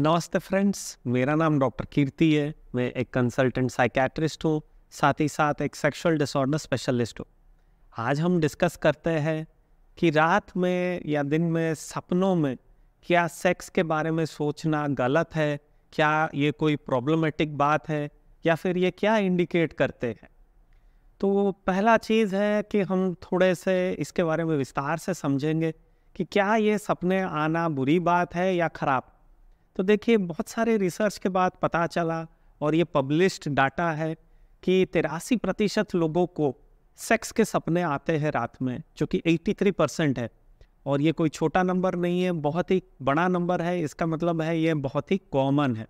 नमस्ते फ्रेंड्स मेरा नाम डॉक्टर कीर्ति है मैं एक कंसल्टेंट साइकेट्रिस्ट हूँ साथ ही साथ एक सेक्सुअल डिसऑर्डर स्पेशलिस्ट हूँ आज हम डिस्कस करते हैं कि रात में या दिन में सपनों में क्या सेक्स के बारे में सोचना गलत है क्या ये कोई प्रॉब्लमेटिक बात है या फिर ये क्या इंडिकेट करते हैं तो पहला चीज़ है कि हम थोड़े से इसके बारे में विस्तार से समझेंगे कि क्या ये सपने आना बुरी बात है या ख़राब तो देखिए बहुत सारे रिसर्च के बाद पता चला और ये पब्लिश्ड डाटा है कि तिरासी प्रतिशत लोगों को सेक्स के सपने आते हैं रात में जो कि 83 परसेंट है और ये कोई छोटा नंबर नहीं है बहुत ही बड़ा नंबर है इसका मतलब है ये बहुत ही कॉमन है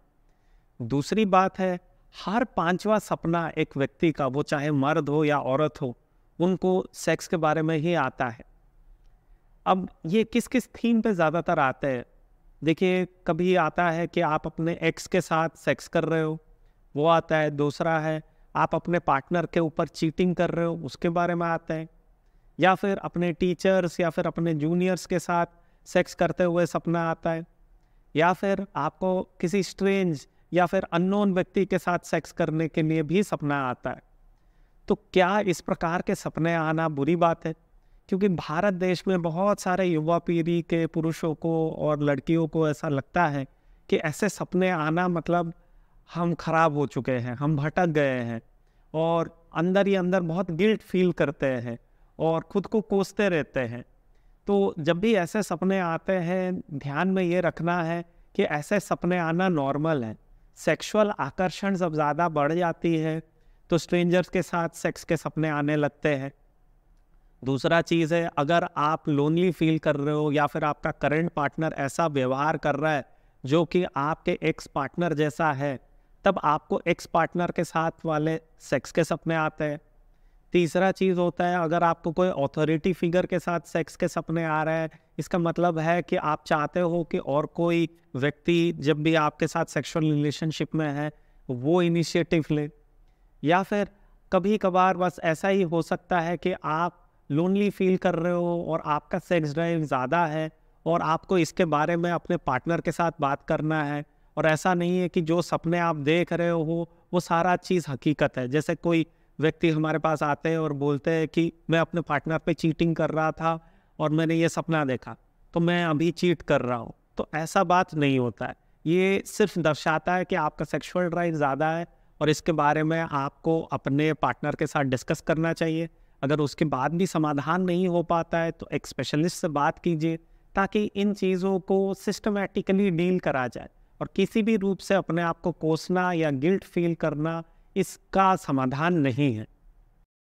दूसरी बात है हर पांचवा सपना एक व्यक्ति का वो चाहे मर्द हो या औरत हो उनको सेक्स के बारे में ही आता है अब ये किस किस थीम पे ज़्यादातर आते हैं देखिए कभी आता है कि आप अपने एक्स के साथ सेक्स कर रहे हो वो आता है दूसरा है आप अपने पार्टनर के ऊपर चीटिंग कर रहे हो उसके बारे में आता है या फिर अपने टीचर्स या फिर अपने जूनियर्स के साथ सेक्स करते हुए सपना आता है या फिर आपको किसी स्ट्रेंज या फिर अननोन व्यक्ति के साथ सेक्स करने के लिए भी सपना आता है तो क्या इस प्रकार के सपने आना बुरी बात है क्योंकि भारत देश में बहुत सारे युवा पीढ़ी के पुरुषों को और लड़कियों को ऐसा लगता है कि ऐसे सपने आना मतलब हम खराब हो चुके हैं हम भटक गए हैं और अंदर ही अंदर बहुत गिल्ट फील करते हैं और खुद को कोसते रहते हैं तो जब भी ऐसे सपने आते हैं ध्यान में ये रखना है कि ऐसे सपने आना नॉर्मल है सेक्सुअल आकर्षण जब ज़्यादा बढ़ जाती है तो स्ट्रेंजर्स के साथ सेक्स के सपने आने लगते हैं दूसरा चीज़ है अगर आप लोनली फील कर रहे हो या फिर आपका करंट पार्टनर ऐसा व्यवहार कर रहा है जो कि आपके एक्स पार्टनर जैसा है तब आपको एक्स पार्टनर के साथ वाले सेक्स के सपने आते हैं तीसरा चीज़ होता है अगर आपको कोई अथॉरिटी फिगर के साथ सेक्स के सपने आ रहे हैं इसका मतलब है कि आप चाहते हो कि और कोई व्यक्ति जब भी आपके साथ सेक्सुअल रिलेशनशिप में है वो इनिशिएटिव ले या फिर कभी कभार बस ऐसा ही हो सकता है कि आप लोनली फील कर रहे हो और आपका सेक्स ड्राइव ज़्यादा है और आपको इसके बारे में अपने पार्टनर के साथ बात करना है और ऐसा नहीं है कि जो सपने आप देख रहे हो वो सारा चीज़ हकीकत है जैसे कोई व्यक्ति हमारे पास आते हैं और बोलते हैं कि मैं अपने पार्टनर पे चीटिंग कर रहा था और मैंने ये सपना देखा तो मैं अभी चीट कर रहा हूँ तो ऐसा बात नहीं होता है ये सिर्फ दर्शाता है कि आपका सेक्सुअल ड्राइव ज़्यादा है और इसके बारे में आपको अपने पार्टनर के साथ डिस्कस करना चाहिए अगर उसके बाद भी समाधान नहीं हो पाता है तो एक स्पेशलिस्ट से बात कीजिए ताकि इन चीज़ों को सिस्टमेटिकली डील करा जाए और किसी भी रूप से अपने आप को कोसना या गिल्ट फील करना इसका समाधान नहीं है